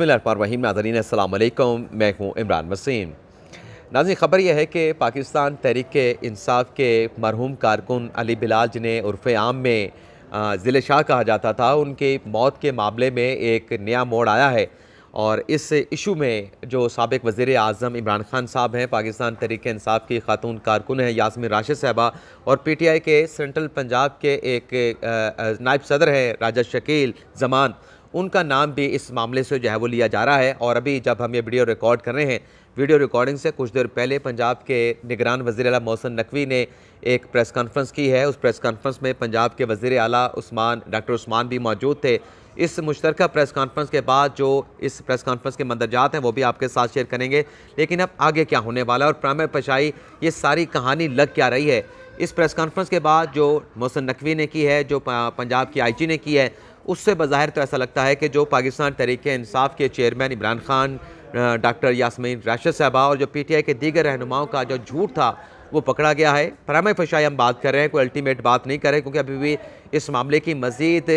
बसमीम नाजरीन अल्लाम मैं हूँ इमरान वसीम नाजी ख़बर यह है कि पाकिस्तान तहरीक इंसाफ के मरहूम कारकुन अली बिलाल जिन्हें उर्फ़ आम में ज़िले शाह कहा जाता था उनकी मौत के मामले में एक नया मोड़ आया है और इस इशू में जो सबक वज़ी अजम इमरान ख़ान साहब हैं पाकिस्तान तहरीक इंसाफ की खातून कारकुन हैं यासमिन राशि साहबा और पी टी आई के सेंट्रल पंजाब के एक नायब सदर हैं राजा शकील जमान उनका नाम भी इस मामले से जो है वो लिया जा रहा है और अभी जब हम ये वीडियो रिकॉर्ड कर रहे हैं वीडियो रिकॉर्डिंग से कुछ देर पहले पंजाब के निगरान वजी अला मोहसन नकवी ने एक प्रेस कॉन्फ्रेंस की है उस प्रेस कॉन्फ्रेंस में पंजाब के वजीर अला उस्मान डॉक्टर उस्मान भी मौजूद थे इस मुश्तरक प्रेस कॉन्फ्रेंस के बाद जो इस प्रेस कॉन्फ्रेंस के मंदरजात हैं वो भी आपके साथ शेयर करेंगे लेकिन अब आगे क्या होने वाला है और प्रामर पशाई ये सारी कहानी लग क्या रही है इस प्रेस कॉन्फ्रेंस के बाद जो मोहसन नकवी ने की है जो पंजाब की आईजी ने की है उससे बाहिर तो ऐसा लगता है कि जो पाकिस्तान तहरीक इंसाफ के चेयरमैन इमरान खान डॉक्टर यासमीन राशिद साहबा और जो पी टी आई के दीगर रहनुमाओं का जो झूठ था वो पकड़ा गया है फराम फशाई हम बात कर रहे हैं कोई अल्टीमेट बात नहीं कर रहे क्योंकि अभी भी इस मामले की मज़ीद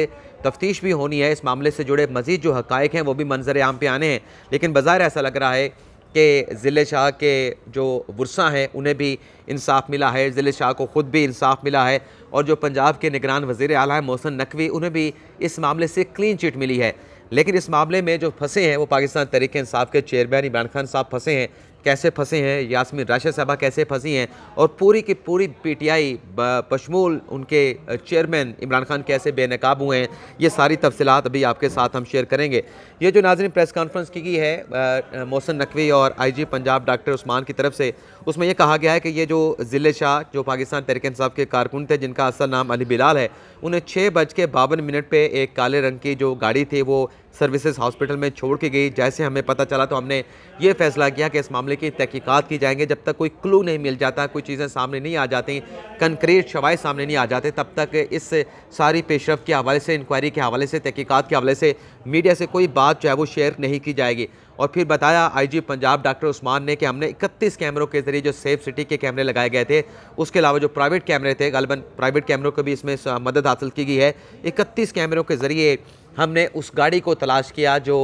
तफ्तीश भी होनी है इस मामले से जुड़े मज़ीद जो हक़ हैं वो भी मंजर आम पे आने हैं लेकिन बाज़ार ऐसा लग रहा है के ज़िले शाह के जो वर्षा हैं उन्हें भी इंसाफ मिला है ज़िले शाह को ख़ुद भी इंसाफ मिला है और जो पंजाब के निगरान वज़ी अल हैं मोहसन नकवी उन्हें भी इस मामले से क्लीन चिट मिली है लेकिन इस मामले में जो फंसे हैं वो पाकिस्तान तरीके इंसाफ के चेयरमैन इमरान खान साहब फंसे हैं कैसे फंसे हैं यासमीन राशि साहबा कैसे फंसी हैं और पूरी की पूरी पीटीआई बशमूल उनके चेयरमैन इमरान खान कैसे बेनकाब हुए हैं ये सारी तफसलत अभी आपके साथ हम शेयर करेंगे ये जो नाजरन प्रेस कॉन्फ्रेंस की गई है मोहसन नकवी और I G Punjab doctor Usman की तरफ से उसमें यह कहा गया है कि ये जो ज़िले शाह जो पाकिस्तान तहरीक साहब के कारकुन थे जिनका असल नाम अली बिलाल है उन्हें छः बज के बावन मिनट पर एक काले रंग की जो गाड़ी थी वो सर्विसेज हॉस्पिटल में छोड़ के गई जैसे हमें पता चला तो हमने ये फैसला किया कि इस मामले की तहकीकात की जाएंगे जब तक कोई क्लू नहीं मिल जाता कोई चीज़ें सामने नहीं आ जाती कंक्रीट शवाए सामने नहीं आ जाते तब तक इस सारी पेशरफ के हवाले से इंक्वायरी के हवाले से तहकीकात के हवाले से मीडिया से कोई बात जो है वो शेयर नहीं की जाएगी और फिर बताया आईजी पंजाब डॉक्टर उस्मान ने कि हमने 31 कैमरों के ज़रिए जो सेफ सिटी के कैमरे लगाए गए थे उसके अलावा जो प्राइवेट कैमरे थे गलबन प्राइवेट कैमरों को भी इसमें मदद हासिल की गई है इकतीस कैमरों के ज़रिए हमने उस गाड़ी को तलाश किया जो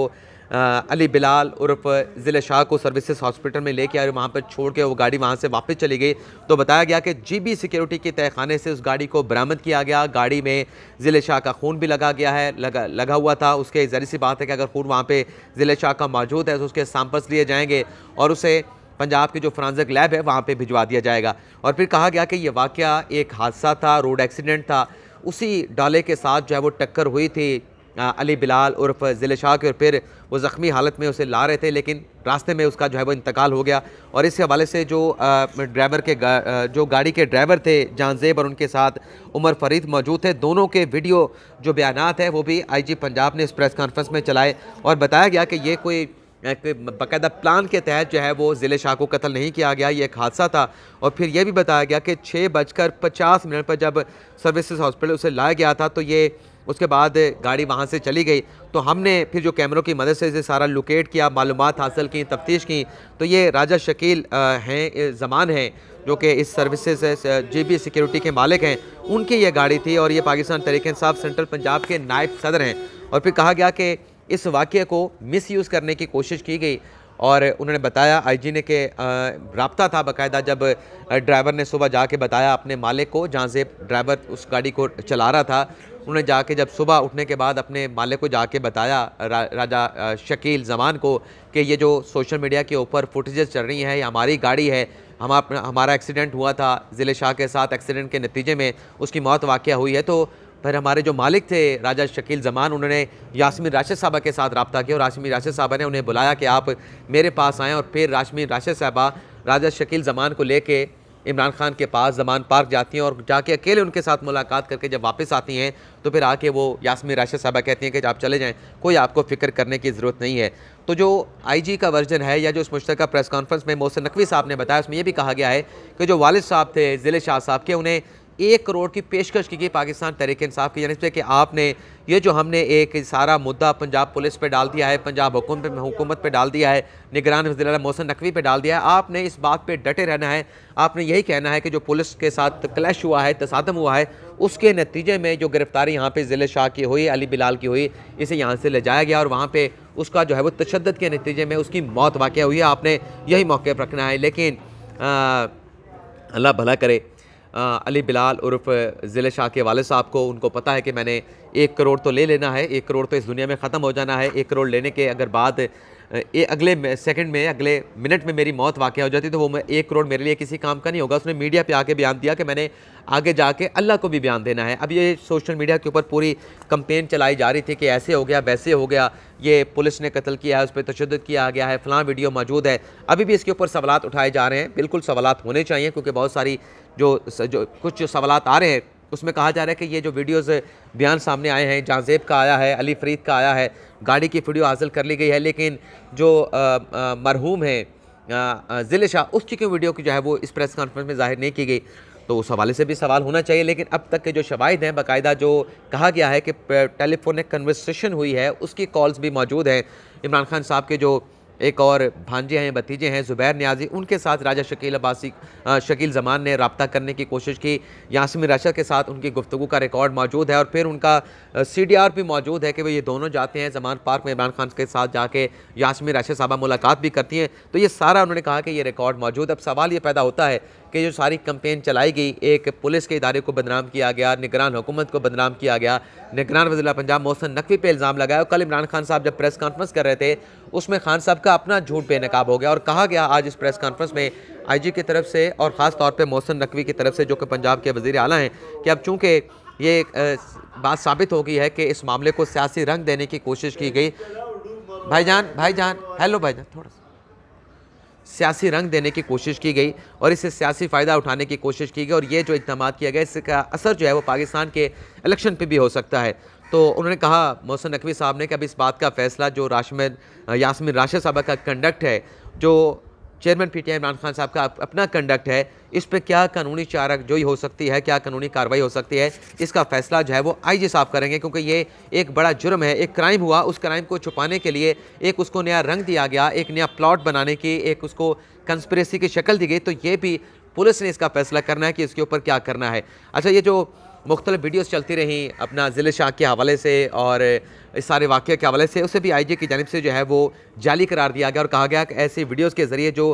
आ, अली बिलाल उर्फ ज़िले शाह को सर्विसेज हॉस्पिटल में लेके आए वहाँ पर छोड़ के वो गाड़ी वहाँ से वापस चली गई तो बताया गया कि जीबी सिक्योरिटी के तहखाने से उस गाड़ी को बरामद किया गया गाड़ी में ज़िले शाह का खून भी लगा गया है लगा लगा हुआ था उसके ज़रिए सी बात है कि अगर खून वहाँ पर ज़िले शाह का मौजूद है तो उसके सैंपल्स लिए जाएंगे और उसे पंजाब के जो फ्रांसक लैब है वहाँ पर भिजवा दिया जाएगा और फिर कहा गया कि यह वाक़ एक हादसा था रोड एक्सीडेंट था उसी डाले के साथ जो है वो टक्कर हुई थी अली बिलाल उर्फ ज़िले शाह के और फिर वो ज़ख्मी हालत में उसे ला रहे थे लेकिन रास्ते में उसका जो है वो इंतकाल हो गया और इस हवाले से जो ड्राइवर के गा, जो गाड़ी के ड्राइवर थे जानजेब और उनके साथ उमर फरीद मौजूद थे दोनों के वीडियो जो बयान है वो भी आई जी पंजाब ने इस प्रेस कॉन्फ्रेंस में चलाए और बताया गया कि ये कोई बाकायदा प्लान के तहत जो है वो ज़िले शाह को कत्ल नहीं किया गया ये एक हादसा था और फिर यह भी बताया गया कि छः बजकर पचास मिनट पर जब सर्विसेज हॉस्पिटल उसे लाया गया था तो ये उसके बाद गाड़ी वहाँ से चली गई तो हमने फिर जो कैमरों की मदद से इसे सारा लोकेट किया मालूम हासिल की तफ्तीश की तो ये राजा शकील हैं जमान हैं जो कि इस सर्विसेज जे बी सिक्योरिटी के मालिक हैं उनकी ये गाड़ी थी और ये पाकिस्तान तरीके साफ़ सेंट्रल पंजाब के नायब सदर हैं और फिर कहा गया कि इस वाक़े को मिस यूज़ करने की कोशिश की गई और उन्होंने बताया आईजी ने के रबता था बाकायदा जब ड्राइवर ने सुबह जाके बताया अपने मालिक को जहाँ से ड्राइवर उस गाड़ी को चला रहा था उन्होंने जाके जब सुबह उठने के बाद अपने मालिक को जाके बताया रा, राजा शकील जमान को कि ये जो सोशल मीडिया के ऊपर फुटेजेस चल रही हैं ये हमारी गाड़ी है हम हमारा एक्सीडेंट हुआ था ज़िले शाह के साथ एक्सीडेंट के नतीजे में उसकी मौत वाक़ हुई है तो फिर हमारे जो मालिक थे राजा शकील जमान उन्होंने यासमिन राशिद साहबा के साथ रबता किया और राशमी राशिद साहबा ने उन्हें बुलाया कि आप मेरे पास आएँ और फिर राशमी राशिद साहबा राजा शकील जमान को ले इमरान खान के पास जमान पार्क जाती हैं और जाके अकेले उनके साथ मुलाकात करके जब वापस आती हैं तो फिर आके वो यासमी राशिद साहबा कहती हैं कि आप चले जाएं कोई आपको फिक्र करने की ज़रूरत नहीं है तो जो आईजी का वर्जन है या जो उस मुश्तक प्रेस कॉन्फ्रेंस में मोहसिन नकवी साहब ने बताया उसमें यह भी कहा गया है कि जो वालद साहब थे ज़िले शाह साहब के उन्हें एक करोड़ की पेशकश की गई पाकिस्तान तरीके इंसाफ की जानब से कि आपने ये जो हमने एक सारा मुद्दा पंजाब पुलिस पे डाल दिया है पंजाब पे हुकूमत पे डाल दिया है निगरान वजीर मोहसन नकवी पे डाल दिया है आपने इस बात पे डटे रहना है आपने यही कहना है कि जो पुलिस के साथ क्लैश हुआ है तसादम हुआ है उसके नतीजे में जो गिरफ्तारी यहाँ पर ज़िले शाह की हुई अली बिलाल की हुई इसे यहाँ से ले जाया गया और वहाँ पर उसका जो है वो तशद के नतीजे में उसकी मौत वाक़ हुई है आपने यही मौके पर रखना है लेकिन अल्लाह भला करे अली बिलाल उर्फ ज़िले शाह के वाले साहब को उनको पता है कि मैंने एक करोड़ तो ले लेना है एक करोड़ तो इस दुनिया में ख़त्म हो जाना है एक करोड़ लेने के अगर बाद ए, अगले सेकंड में अगले मिनट में मेरी मौत वाक़ हो जाती तो वो एक करोड़ मेरे लिए किसी काम का नहीं होगा उसने मीडिया पे आके बयान दिया कि मैंने आगे जाके अल्लाह को भी बयान देना है अब ये सोशल मीडिया के ऊपर पूरी कंपेन चलाई जा रही थी कि ऐसे हो गया वैसे हो गया ये पुलिस ने कत्ल किया है उस पर तशद किया गया है फ़लाँ वीडियो मौजूद है अभी भी इसके ऊपर सवाल उठाए जा रहे हैं बिल्कुल सवाल होने चाहिए क्योंकि बहुत सारी जो जो कुछ जो सवाल आ रहे हैं उसमें कहा जा रहा है कि ये जो वीडियोज़ बयान सामने आए हैं जहाँजेब का आया है अली फरीद का आया है गाड़ी की वीडियो हासिल कर ली गई है लेकिन जो आ, आ, मरहूम है ज़िले शाह उसकी क्यों वीडियो की जो है वो इस प्रेस कॉन्फ्रेंस में ज़ाहिर नहीं की गई तो उस हवाले से भी सवाल होना चाहिए लेकिन अब तक के जो शवाद हैं बाकायदा जो कहा गया है कि टेलीफोनिक कन्वर्सेशन हुई है उसकी कॉल्स भी मौजूद हैं इमरान खान साहब के जो एक और भांजे हैं भतीजे हैं ज़ुबैर न्याजी उनके साथ राजा शकील अब्बासी शकील जमान ने रबता करने की कोशिश की यासमिन रशा के साथ उनकी गुफ्तु का रिकॉर्ड मौजूद है और फिर उनका सी डी आर भी मौजूद है कि वो ये दोनों जाते हैं जमान पार्क में इमरान खान के साथ जाके यासमिन रशा साहबा मुलाकात भी करती हैं तो ये सारा उन्होंने कहा कि ये रिकॉर्ड मौजूद अब सवाल ये पैदा होता है कि जो सारी कंपेन चलाई गई एक पुलिस के इदारे को बदनाम किया गया निगरान हुकूमत को बदनाम किया गया निगरान वजीला पंजाब मोहसन नकवी पर इल्ज़ाम लगाया और कल इमरान खान साहब जब प्रेस कॉन्फ्रेंस कर रहे थे उसमें खान साहब का अपना झूठ बेनकाब हो गया और कहा गया आज इस प्रेस कॉन्फ्रेंस में आईजी की तरफ से और ख़ास तौर पे मोहसन नकवी की तरफ से जो कि पंजाब के वजीर अला हैं कि अब चूँकि ये बात साबित हो गई है कि इस मामले को सियासी रंग देने की कोशिश की गई भाईजान भाईजान हेलो भाईजान थोड़ा सा सियासी रंग देने की कोशिश की गई और इससे सियासी फ़ायदा उठाने की कोशिश की गई और ये जो इकदाम किया गया इसका असर जो है वो पाकिस्तान के इलेक्शन पर भी हो सकता है तो उन्होंने कहा मोहसन नकवी साहब ने कि अब इस बात का फैसला जो राशमिन यासमिन राशि साहब का कंडक्ट है जो chairman P T Imran Khan साहब का अपना कंडक्ट है इस पर क्या कानूनी चारक ही हो सकती है क्या कानूनी कार्रवाई हो सकती है इसका फैसला जो है वो आई जी साहब करेंगे क्योंकि ये एक बड़ा जुर्म है एक क्राइम हुआ उस क्राइम को छुपाने के लिए एक उसको नया रंग दिया गया एक नया प्लॉट बनाने की एक उसको कंस्परेसी की शक्ल दी गई तो ये भी पुलिस ने इसका फैसला करना है कि इसके ऊपर क्या करना है अच्छा ये जो मुख्तलिफ वीडियोज़ चलती रहीं अपना ज़िले शाह के हवाले से और इस सारे वाक़े के हवाले से उसे भी आई जी की जानब से जो है वो जाली करार दिया गया और कहा गया कि ऐसे वीडियोज़ के ज़रिए जो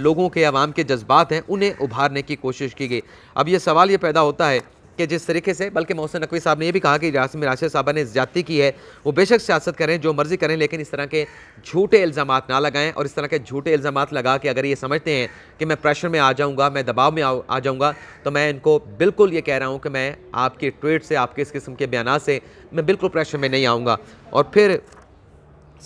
लोगों के आवाम के जज्बात हैं उन्हें उभारने की कोशिश की गई अब ये सवाल ये पैदा होता है कि जिस तरीके से बल्कि मोहसिन नकवी साहब ने यह भी कहा कि यासमिन राशि साहबा ने ज्यादा की है वो बेशक सियासत करें जो मर्जी करें लेकिन इस तरह के झूठे इल्ज़ाम ना लगाएं और इस तरह के झूठे इल्ज़ाम लगा के अगर ये समझते हैं कि मैं प्रेशर में आ जाऊँगा मैं दबाव में आ जाऊँगा तो मैं इनको बिल्कुल ये कह रहा हूँ कि मैं आपके ट्वीट से आपके इस किस्म के बयान से मैं बिल्कुल प्रेशर में नहीं आऊँगा और फिर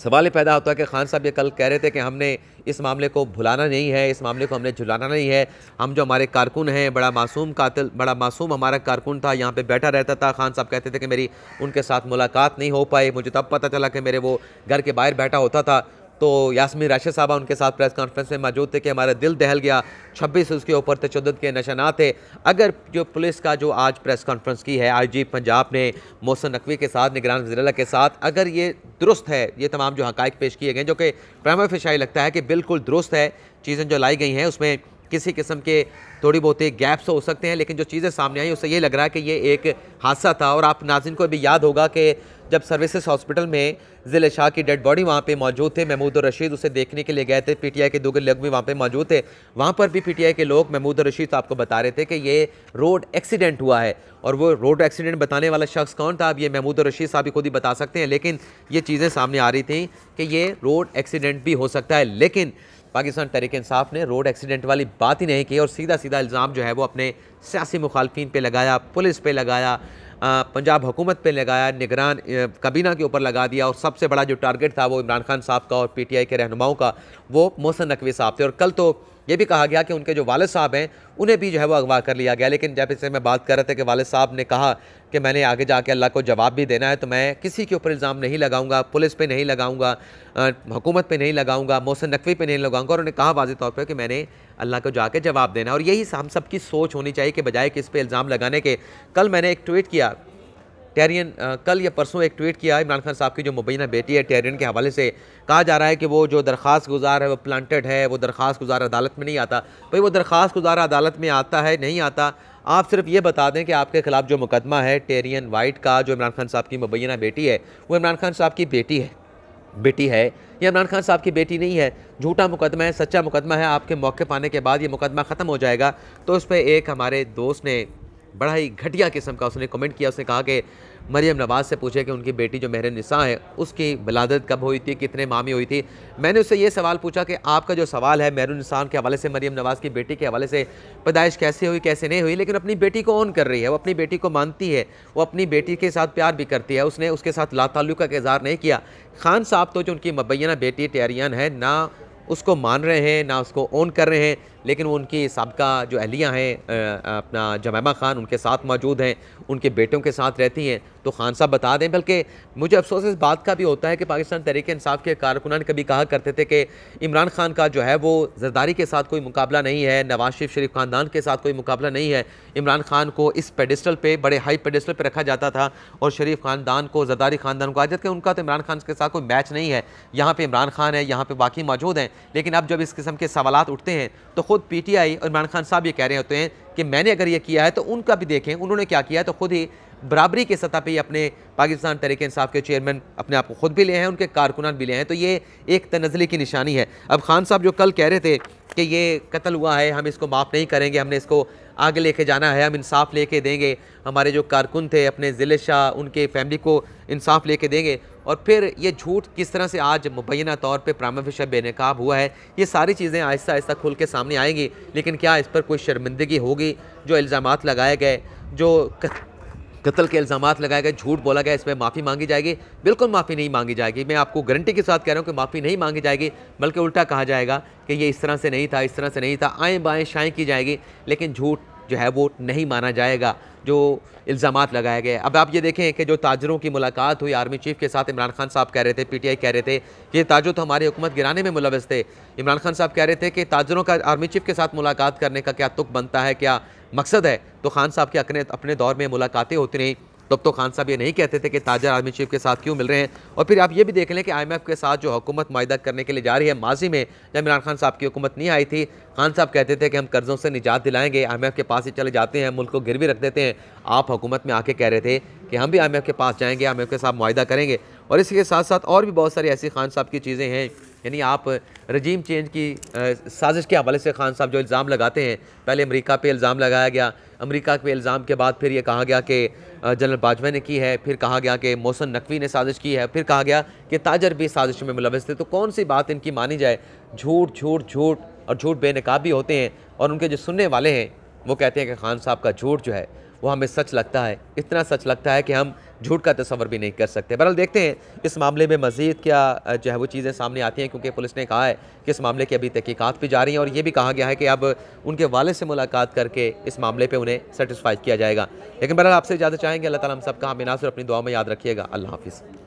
सवाल ये पैदा होता है कि खान साहब ये कल कह रहे थे कि हमने इस मामले को भुलाना नहीं है इस मामले को हमने झुलाना नहीं है हम जो हमारे कारकुन हैं बड़ा मासूम कातिल बड़ा मासूम हमारा कारकुन था यहाँ पे बैठा रहता था खान साहब कहते थे कि मेरी उनके साथ मुलाकात नहीं हो पाई मुझे तब पता चला कि मेरे वो घर के बाहर बैठा होता था तो यासमीन राशिद साहबा उनके साथ प्रेस कॉन्फ्रेंस में मौजूद थे कि हमारा दिल दहल गया छब्बीस उसके ऊपर तशद के नशाना थे अगर जो पुलिस का जो आज प्रेस कॉन्फ्रेंस की है आई जी पंजाब ने मोहसन नकवी के साथ निगरान वजीरला के साथ अगर ये दुरुस्त है ये तमाम जो हक़ पेश किए गए जो कि प्राइम फिशाई लगता है कि बिल्कुल दुरुस्त है चीज़ें जो लाई गई हैं उसमें किसी किस्म के थोड़ी बहुत गैप्स हो सकते हैं लेकिन जो चीज़ें सामने आई उससे ये लग रहा है कि ये एक हादसा था और आप नाजिन को भी याद होगा कि जब सर्विसेज हॉस्पिटल में ज़िले शाह की डेड बॉडी वहाँ पे मौजूद थे महमूद और रशीद उसे देखने के लिए गए थे पीटीआई के दूसरे लोग भी वहाँ पे मौजूद थे वहाँ पर भी पीटीआई के लोग महमूद और रशीद आपको बता रहे थे कि ये रोड एक्सीडेंट हुआ है और वो रोड एक्सीडेंट बताने वाला शख्स कौन था अब ये महमूद और रशीद साहब ही खुद ही बता सकते हैं लेकिन ये चीज़ें सामने आ रही थी कि ये रोड एक्सीडेंट भी हो सकता है लेकिन पाकिस्तान तहरीक इंसाफ ने रोड एक्सीडेंट वाली बात ही नहीं की और सीधा सीधा इल्ज़ाम जो है वो अपने सियासी मुखालफी पर लगाया पुलिस पर लगाया पंजाब हुकूमत पर लगाया निगरान कबीना के ऊपर लगा दिया और सबसे बड़ा जो टारगेट था वो इमरान खान साहब का और पी टी आई के रहनुमाओं का वो मोहसन नकवी साहब थे और कल तो ये भी कहा गया कि उनके जो वालद साहब हैं उन्हें भी जो है वो अगवा कर लिया गया लेकिन जब इससे मैं बात कर रहे थे कि वालद साहब ने कहा कि मैंने आगे जाके अल्लाह को जवाब भी देना है तो मैं किसी के ऊपर इल्ज़ाम नहीं लगाऊंगा पुलिस पे नहीं लगाऊंगा हुकूमत पे नहीं लगाऊंगा मोहसिन नकवी पे नहीं लगाऊंगा और उन्हें कहा वाजे तौर पर कि मैंने अल्लाह को जाके जवाब देना और यही हम सब की सोच होनी चाहिए कि बजाय कि इस पर इल्ज़ाम लगाने के कल मैंने एक ट्वीट किया टेरियन कल या परसों एक ट्वीट किया इमरान खान साहब की जो मुबैना बेटी है टेरियन के हवाले से कहा जा रहा है कि वो जो दरख्वास्त गुजार है वो प्लांटेड है वो दरख्वास्त गुजार अदालत में नहीं आता भाई वो दरख्वास्त गुजार अदालत में आता है नहीं आता आप सिर्फ ये बता दें कि आपके खिलाफ जो मुकदमा है टेरियन वाइट का जो इमरान खान साहब की मुबैना बेटी है वो इमरान खान साहब की बेटी है बेटी है ये इमरान खान साहब की बेटी नहीं है झूठा मुकदमा है सच्चा मुकदमा है आपके मौके पाने के बाद ये मुकदमा ख़त्म हो जाएगा तो उस पर एक हमारे दोस्त ने बड़ा ही घटिया किस्म का उसने कमेंट किया उसने कहा कि मरियम नवाज़ से पूछे कि उनकी बेटी जो महर निसा है उसकी बलादत कब हुई थी कितने माह में हुई थी मैंने उससे ये सवाल पूछा कि आपका जो सवाल है महर निसान के हवाले से मरियम नवाज़ की बेटी के हवाले से पैदाइश कैसे हुई कैसे नहीं हुई लेकिन अपनी बेटी को ऑन कर रही है वो अपनी बेटी को मानती है वो अपनी बेटी के साथ प्यार भी करती है उसने उसके साथ ला तल्लु का इजहार नहीं किया खान साहब तो जो उनकी मबैना बेटी टेरियन है ना उसको मान रहे हैं ना उसको ओन कर रहे हैं लेकिन वो उनकी सबका जो अहलियाँ हैं अपना जमैमा ख़ान उनके साथ मौजूद हैं उनके बेटों के साथ रहती हैं तो खान साहब बता दें बल्कि मुझे अफसोस इस बात का भी होता है कि पाकिस्तान तहरीक इंसाफ के कारकुनान कभी कहा करते थे कि इमरान खान का जो है वो जरदारी के साथ कोई मुकाबला नहीं है नवाज शरीफ शरीफ खानदान के साथ कोई मुकाबला नहीं है इमरान खान को इस पेडिस्टल पर बड़े हाई पेडिस्टल पर रखा जाता था और शरीफ खानदान को जरदारी खानदान को आज कि उनका तो इमरान खान के साथ कोई मैच नहीं है यहाँ पर इमरान खान है यहाँ पर बाकी मौजूद हैं लेकिन अब जब इस किस्म के सवाल उठते हैं तो ख़ुद पी टी आई और इमरान खान साहब ये कह रहे होते हैं कि मैंने अगर ये किया है तो उनका भी देखें उन्होंने क्या किया तो खुद ही बराबरी के सतह पर ही अपने पाकिस्तान तरीके इंसाफ के चेयरमैन अपने आप को खुद भी ले हैं उनके कारकुनान भी ले हैं तो ये एक तनजले की निशानी है अब खान साहब जो कल कह रहे थे कि ये कत्ल हुआ है हम इसको माफ़ नहीं करेंगे हमने इसको आगे लेके जाना है हम इंसाफ लेके देंगे हमारे जो कारकुन थे अपने ज़िले शाह उनके फैमिली को इंसाफ लेके देंगे और फिर ये झूठ किस तरह से आज मुबैना तौर पर प्राम विषय बेनकाब हुआ है ये सारी चीज़ें आहिस्ता आहिस्ता खुल के सामने आएंगी लेकिन क्या इस पर कोई शर्मिंदगी होगी जो इल्ज़ाम लगाए गए जो कत्ल के इल्ज़ाम लगाए गए झूठ बोला गया इसमें माफ़ी मांगी जाएगी बिल्कुल माफ़ी नहीं मांगी जाएगी मैं आपको गारंटी के साथ कह रहा हूँ कि माफ़ी नहीं मांगी जाएगी बल्कि उल्टा कहा जाएगा कि ये इस तरह से नहीं था इस तरह से नहीं था आएँ बाएँ शाएँ की जाएगी लेकिन झूठ जो है वो नहीं माना जाएगा जो इल्ज़ाम लगाए गए अब आप ये देखें कि जो ताजरों की मुलाकात हुई आर्मी चीफ़ के साथ इमरान खान साहब कह रहे थे पीटीआई कह रहे थे कि ये ताजर तो हमारी हुकूमत गिराने में मुलवस थे इमरान खान साहब कह रहे थे कि ताजरों का आर्मी चीफ़ के साथ मुलाकात करने का क्या तुक बनता है क्या मकसद है तो खान साहब के अपने अपने दौर में मुलाकातें होती रहीं तब तो खान साहब ये नहीं कहते थे कि ताजर आर्मी चीफ के साथ क्यों मिल रहे हैं और फिर आप ये भी देख लें कि आईएमएफ के साथ जो हुकूमत माह करने के लिए जा रही है माजी में जब इमरान खान साहब की हुकूमत नहीं आई थी खान साहब कहते थे कि हम कर्ज़ों से निजात दिलाएंगे आई के पास ही चले जाते हैं मुल्क को भी रख देते हैं आप हुकूमत में आके कह रहे थे कि हम भी आई के पास जाएंगे आई के साथ माह करेंगे और इसके साथ साथ और भी बहुत सारी ऐसी खान साहब की चीज़ें हैं यानी आप रजीम चेंज की साजिश के हवाले से खान साहब जो इल्ज़ाम लगाते हैं पहले अमेरिका पे इल्ज़ाम लगाया गया अमेरिका के इल्ज़ाम के बाद फिर ये कहा गया कि जनरल बाजवा ने की है फिर कहा गया कि मोहसन नकवी ने साजिश की है फिर कहा गया कि ताजर भी साजिश में मुलवस थे तो कौन सी बात इनकी मानी जाए झूठ झूठ झूठ और झूठ बेनकाब भी होते हैं और उनके जो सुनने वाले हैं वो कहते हैं कि खान साहब का झूठ जो है वो हमें सच लगता है इतना सच लगता है कि हम झूठ का तस्वर भी नहीं कर सकते बहरहाल देखते हैं इस मामले में मज़ीद क्या जो है वो चीज़ें सामने आती हैं क्योंकि पुलिस ने कहा है कि इस मामले की अभी तहकीक़ात भी जारी हैं और ये भी कहा गया है कि अब उनके वाले से मुलाकात करके इस मामले पर उन्हें सेटिसफाई किया जाएगा लेकिन बहरहाल आपसे ज़्यादा चाहेंगे अल्लाह ताला हम सबका हम अपनी दुआ में याद रखिएगा अल्लाह हाफिज़